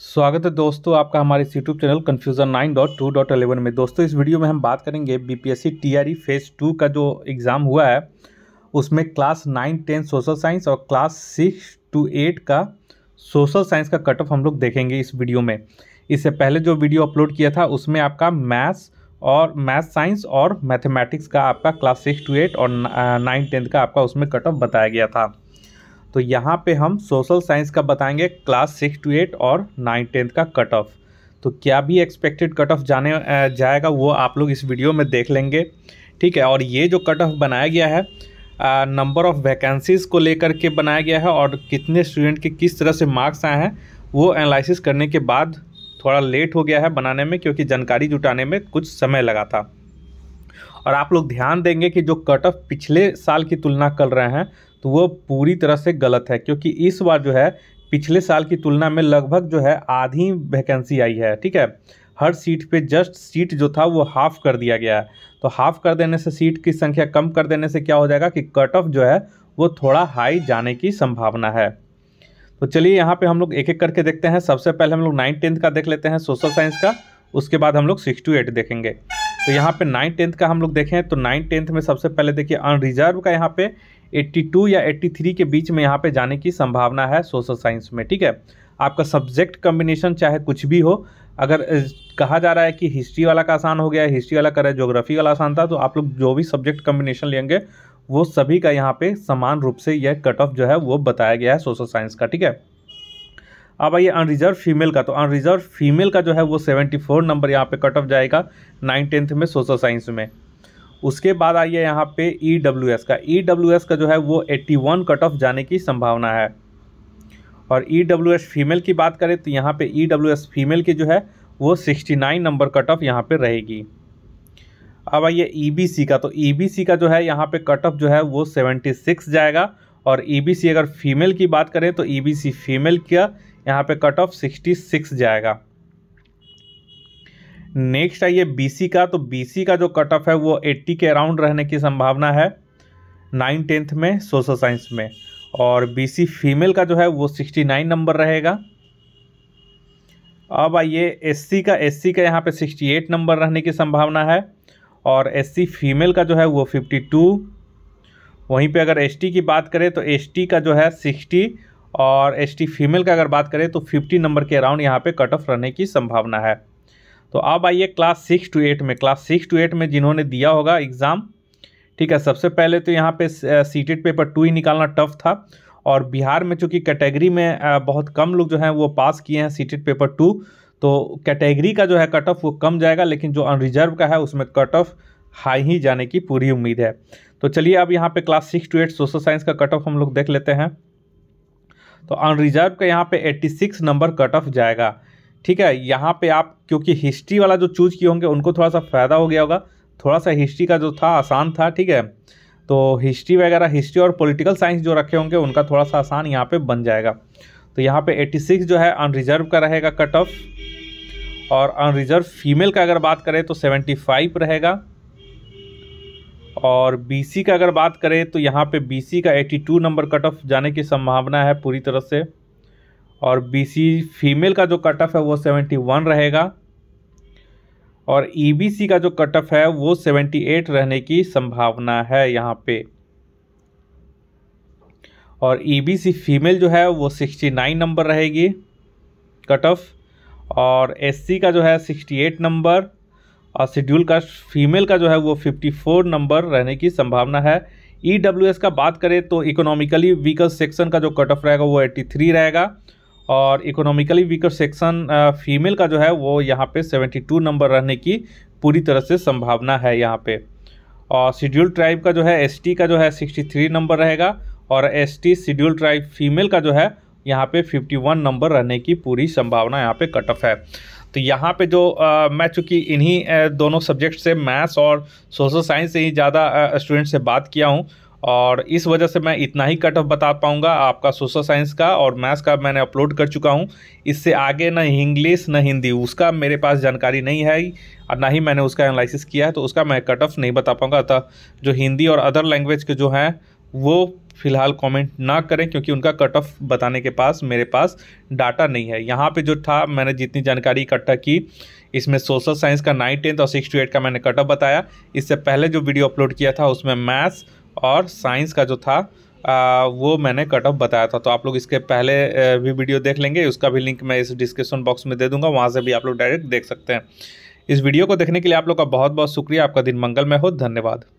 स्वागत है दोस्तों आपका हमारे YouTube channel confusion nine dot two dot eleven में दोस्तों इस वीडियो में हम बात करेंगे बीपीएससी टीआरई फेज़ टू का जो एग्ज़ाम हुआ है उसमें class nine ten social science और क्लास सिक्स टू एट का सोशल साइंस का कट ऑफ हम लोग देखेंगे इस वीडियो में इससे पहले जो वीडियो अपलोड किया था उसमें आपका मैथ्स और मैथ साइंस और मैथमेटिक्स का आपका क्लास सिक्स टू एट और नाइन टेंथ का आपका उसमें कट ऑफ बताया गया था तो यहाँ पे हम सोशल साइंस का बताएंगे क्लास सिक्स टू एट और नाइन टेंथ का कट ऑफ तो क्या भी एक्सपेक्टेड कट ऑफ जाने जाएगा वो आप लोग इस वीडियो में देख लेंगे ठीक है और ये जो कट ऑफ बनाया गया है नंबर ऑफ़ वैकेंसीज़ को लेकर के बनाया गया है और कितने स्टूडेंट के किस तरह से मार्क्स आए हैं वो एनालिसिस करने के बाद थोड़ा लेट हो गया है बनाने में क्योंकि जानकारी जुटाने में कुछ समय लगा था और आप लोग ध्यान देंगे कि जो कट ऑफ पिछले साल की तुलना कर रहे हैं तो वो पूरी तरह से गलत है क्योंकि इस बार जो है पिछले साल की तुलना में लगभग जो है आधी वैकेंसी आई है ठीक है हर सीट पे जस्ट सीट जो था वो हाफ़ कर दिया गया है तो हाफ़ कर देने से सीट की संख्या कम कर देने से क्या हो जाएगा कि कट ऑफ जो है वो थोड़ा हाई जाने की संभावना है तो चलिए यहाँ पे हम लोग एक एक करके देखते हैं सबसे पहले हम लोग नाइन्थ टेंथ का देख लेते हैं सोशल साइंस का उसके बाद हम लोग सिक्स टू एट देखेंगे तो यहाँ पे नाइन टेंथ का हम लोग देखें तो नाइन टेंथ में सबसे पहले देखिए अनरिजर्व का यहाँ पे 82 या 83 के बीच में यहाँ पे जाने की संभावना है सोशल साइंस में ठीक है आपका सब्जेक्ट कम्बिनेशन चाहे कुछ भी हो अगर कहा जा रहा है कि हिस्ट्री वाला का आसान हो गया हिस्ट्री वाला कर रहा है जोग्राफी वाला आसान था तो आप लोग जो भी सब्जेक्ट कम्बिनेशन लेंगे वो सभी का यहाँ पे समान रूप से यह कट ऑफ जो है वो बताया गया है सोशल साइंस का ठीक है अब आइए अनरिजर्व फीमेल का तो अनरिजर्व फीमेल का जो है वो सेवेंटी फोर नंबर यहाँ पे कट ऑफ जाएगा नाइन टेंथ में सोशल साइंस में उसके बाद आइए यहाँ पे ई डब्ल्यू एस का ई डब्ल्यू एस का जो है वो एट्टी वन कट ऑफ जाने की संभावना है और ई डब्ल्यू एस फीमेल की बात करें तो यहाँ पे ई डब्ल्यू एस फीमेल की जो है वो sixty nine number cut off यहाँ पे रहेगी अब आइए ई e का तो ई e का जो है यहाँ पे कट ऑफ जो है वो सेवेंटी सिक्स जाएगा और ई e अगर फीमेल की बात करें तो ई फीमेल का यहाँ पे कट ऑफ सिक्स जाएगा नेक्स्ट आइए बीसी का तो बीसी का जो कट ऑफ है वो 80 के अराउंड रहने की संभावना है नाइन टेंथ में सोशल साइंस में और बीसी फीमेल का जो है वो 69 नंबर रहेगा अब आइए एससी का एससी का यहाँ पे 68 नंबर रहने की संभावना है और एससी फीमेल का जो है वो 52 वहीं पे अगर एसटी की बात करें तो एसटी का जो है सिक्सटी और एस फीमेल का अगर बात करें तो फिफ्टी नंबर के अराउंड यहाँ पर कट ऑफ रहने की संभावना है तो अब आइए क्लास सिक्स टू एट में क्लास सिक्स टू एट में जिन्होंने दिया होगा एग्ज़ाम ठीक है सबसे पहले तो यहाँ पे सीटेड पेपर टू ही निकालना टफ था और बिहार में चूँकि कैटेगरी में बहुत कम लोग जो हैं वो पास किए हैं सीटेड पेपर टू तो कैटेगरी का जो है कट ऑफ वो कम जाएगा लेकिन जो अनरिजर्व का है उसमें कट ऑफ हाई ही जाने की पूरी उम्मीद है तो चलिए अब यहाँ पे class six to eight social science का कट ऑफ हम लोग देख लेते हैं तो अनरिजर्व का यहाँ पे 86 नंबर कट ऑफ जाएगा ठीक है यहाँ पे आप क्योंकि हिस्ट्री वाला जो चूज किए होंगे उनको थोड़ा सा फ़ायदा हो गया होगा थोड़ा सा हिस्ट्री का जो था आसान था ठीक है तो हिस्ट्री वगैरह हिस्ट्री और पोलिटिकल साइंस जो रखे होंगे उनका थोड़ा सा आसान यहाँ पे बन जाएगा तो यहाँ पर एट्टी जो है अनरिजर्व का रहेगा कट ऑफ और अनरिजर्व फीमेल का अगर बात करें तो सेवेंटी रहेगा और बीसी का अगर बात करें तो यहाँ पे बीसी का 82 नंबर कट ऑफ जाने की संभावना है पूरी तरह से और बीसी फीमेल का जो कट ऑफ है वो 71 रहेगा और ईबीसी e का जो कट ऑफ है वो 78 रहने की संभावना है यहाँ पे और ईबीसी e फीमेल जो है वो 69 नंबर रहेगी कट ऑफ और एससी का जो है 68 नंबर और शेड्यूल कास्ट फीमेल का जो है वो 54 नंबर रहने की संभावना है ई e का बात करें तो इकोनॉमिकली वीकर सेक्शन का जो कट ऑफ रहेगा वो 83 रहेगा और इकोनॉमिकली वीकर सेक्शन फीमेल का जो है वो यहाँ पे 72 नंबर रहने की पूरी तरह से संभावना है यहाँ पे और शेड्यूल ट्राइब का जो है एस का जो है सिक्सटी नंबर रहेगा और टी शेड्यूल ट्राइब फीमेल का जो है यहाँ पे 51 नंबर रहने की पूरी संभावना यहाँ पे कट ऑफ है तो यहाँ पे जो आ, मैं चूँकि इन्हीं दोनों सब्जेक्ट से मैथ्स और सोशल साइंस से ही ज़्यादा स्टूडेंट से बात किया हूँ और इस वजह से मैं इतना ही कट ऑफ बता पाऊँगा आपका सोशल साइंस का और मैथ्स का मैंने अपलोड कर चुका हूँ इससे आगे न इंग्लिश ना हिंदी उसका मेरे पास जानकारी नहीं है और ना ही मैंने उसका एनालिसिस किया है तो उसका मैं कट ऑफ नहीं बता पाऊँगा अतः जो हिंदी और अदर लैंग्वेज के जो हैं वो फ़िलहाल कमेंट ना करें क्योंकि उनका कट ऑफ बताने के पास मेरे पास डाटा नहीं है यहाँ पे जो था मैंने जितनी जानकारी इकट्ठा की इसमें सोशल साइंस का नाइन टेंथ और सिक्स टू एट का मैंने कट ऑफ बताया इससे पहले जो वीडियो अपलोड किया था उसमें मैथ्स और साइंस का जो था आ, वो मैंने कट ऑफ बताया था तो आप लोग इसके पहले भी वीडियो देख लेंगे उसका भी लिंक मैं इस डिस्क्रिप्शन बॉक्स में दे दूंगा वहाँ से भी आप लोग डायरेक्ट देख सकते हैं इस वीडियो को देखने के लिए आप लोग का बहुत बहुत शुक्रिया आपका दिन मंगल में हो धन्यवाद